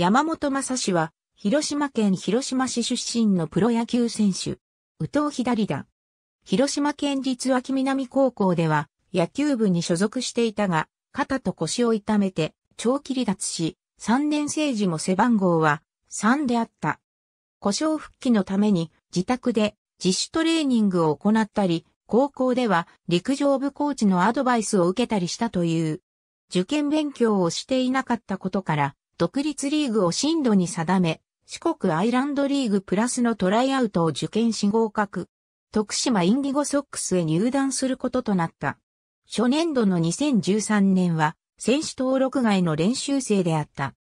山本正氏は、広島県広島市出身のプロ野球選手、宇藤左だ。広島県立秋南高校では、野球部に所属していたが、肩と腰を痛めて、長期離脱し、3年生時も背番号は3であった。故障復帰のために自宅で自主トレーニングを行ったり、高校では陸上部コーチのアドバイスを受けたりしたという。受験勉強をしていなかったことから、独立リーグを進路に定め、四国アイランドリーグプラスのトライアウトを受験し合格。徳島インディゴソックスへ入団することとなった。初年度の2013年は選手登録外の練習生であった。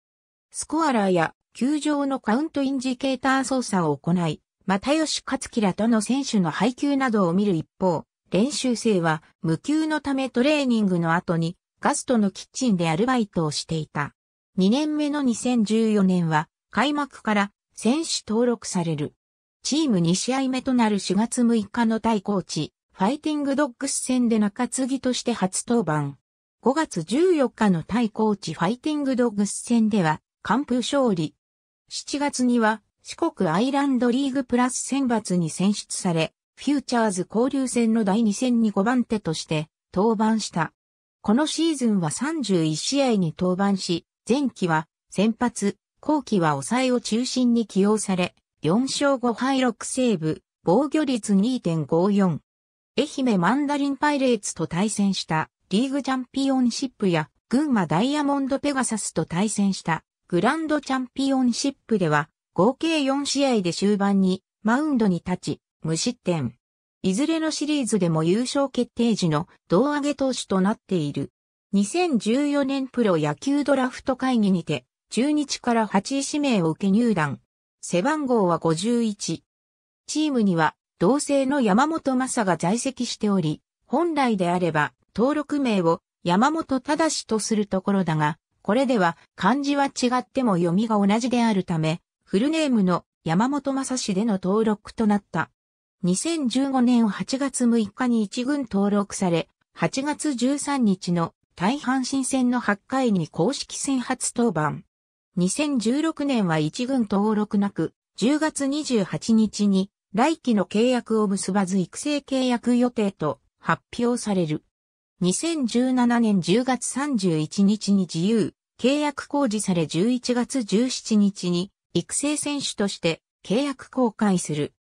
スコアラーや球場のカウントインジケーター操作を行い、又吉勝樹らとの選手の配球などを見る一方、練習生は無給のためトレーニングの後にガストのキッチンでアルバイトをしていた。2年目の2014年は開幕から選手登録される。チーム2試合目となる4月6日の対抗地、ファイティングドッグス戦で中継ぎとして初登板。5月14日の対抗地ファイティングドッグス戦では完封勝利。7月には四国アイランドリーグプラス選抜に選出され、フューチャーズ交流戦の第2戦に5番手として登板した。このシーズンは31試合に登板し、前期は先発、後期は抑えを中心に起用され、4勝5敗6セーブ、防御率2.54。愛媛マンダリンパイレーツと対戦したリーグチャンピオンシップや群馬ダイヤモンドペガサスと対戦したグランドチャンピオンシップでは合計4試合で終盤にマウンドに立ち無失点。いずれのシリーズでも優勝決定時の胴上げ投手となっている。2014年プロ野球ドラフト会議にて、中日から8位指名を受け入団。背番号は51。チームには、同性の山本正が在籍しており、本来であれば、登録名を山本正とするところだが、これでは漢字は違っても読みが同じであるため、フルネームの山本正氏での登録となった。2015年8月6日に一軍登録され、8月13日の大阪新戦の8回に公式戦初登板。2016年は1軍登録なく、10月28日に来期の契約を結ばず育成契約予定と発表される。2017年10月31日に自由契約公示され11月17日に育成選手として契約公開する。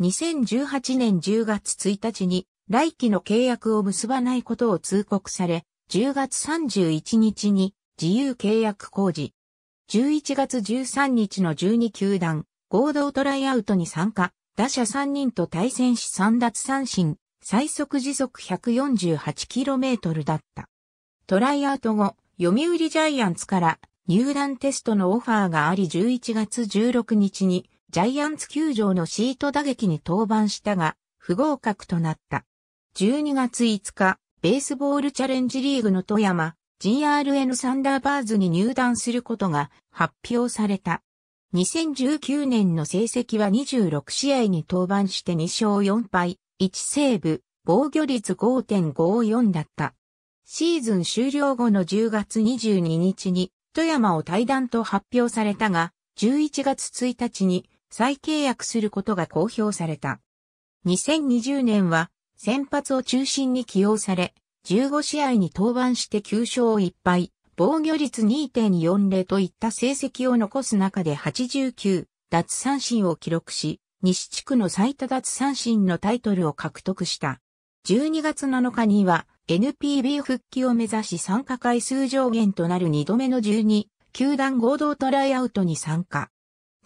2018年10月1日に来期の契約を結ばないことを通告され、10月31日に自由契約工事。11月13日の12球団合同トライアウトに参加、打者3人と対戦し3奪三振、最速時速 148km だった。トライアウト後、読売ジャイアンツから入団テストのオファーがあり11月16日にジャイアンツ球場のシート打撃に登板したが不合格となった。12月5日、ベースボールチャレンジリーグの富山 GRN サンダーバーズに入団することが発表された。2019年の成績は26試合に登板して2勝4敗、1セーブ、防御率5.54だった。シーズン終了後の10月22日に富山を退団と発表されたが、11月1日に再契約することが公表された。2020年は先発を中心に起用され、15試合に登板して9勝1敗、防御率2.40といった成績を残す中で89奪三振を記録し、西地区の最多奪三振のタイトルを獲得した。12月7日には NPB 復帰を目指し参加回数上限となる2度目の12球団合同トライアウトに参加。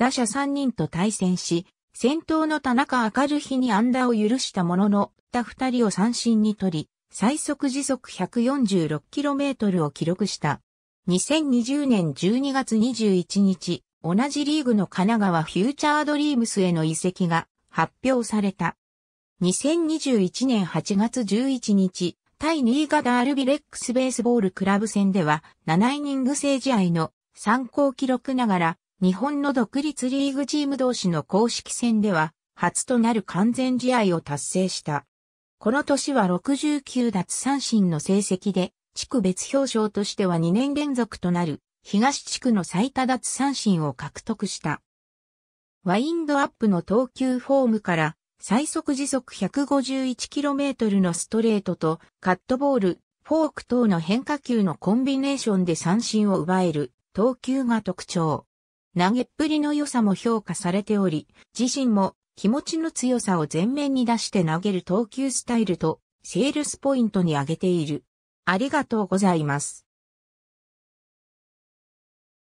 打者3人と対戦し、先頭の田中明る日に安打を許したものの、った2人を三振に取り、最速時速 146km を記録した。2020年12月21日、同じリーグの神奈川フューチャードリームスへの移籍が発表された。2021年8月11日、対新潟アルビレックスベースボールクラブ戦では7イニング制試合の参考記録ながら日本の独立リーグチーム同士の公式戦では初となる完全試合を達成した。この年は69奪三振の成績で、地区別表彰としては2年連続となる、東地区の最多奪三振を獲得した。ワインドアップの投球フォームから、最速時速 151km のストレートとカットボール、フォーク等の変化球のコンビネーションで三振を奪える投球が特徴。投げっぷりの良さも評価されており、自身も気持ちの強さを前面に出して投げる投球スタイルとセールスポイントに挙げている。ありがとうございます。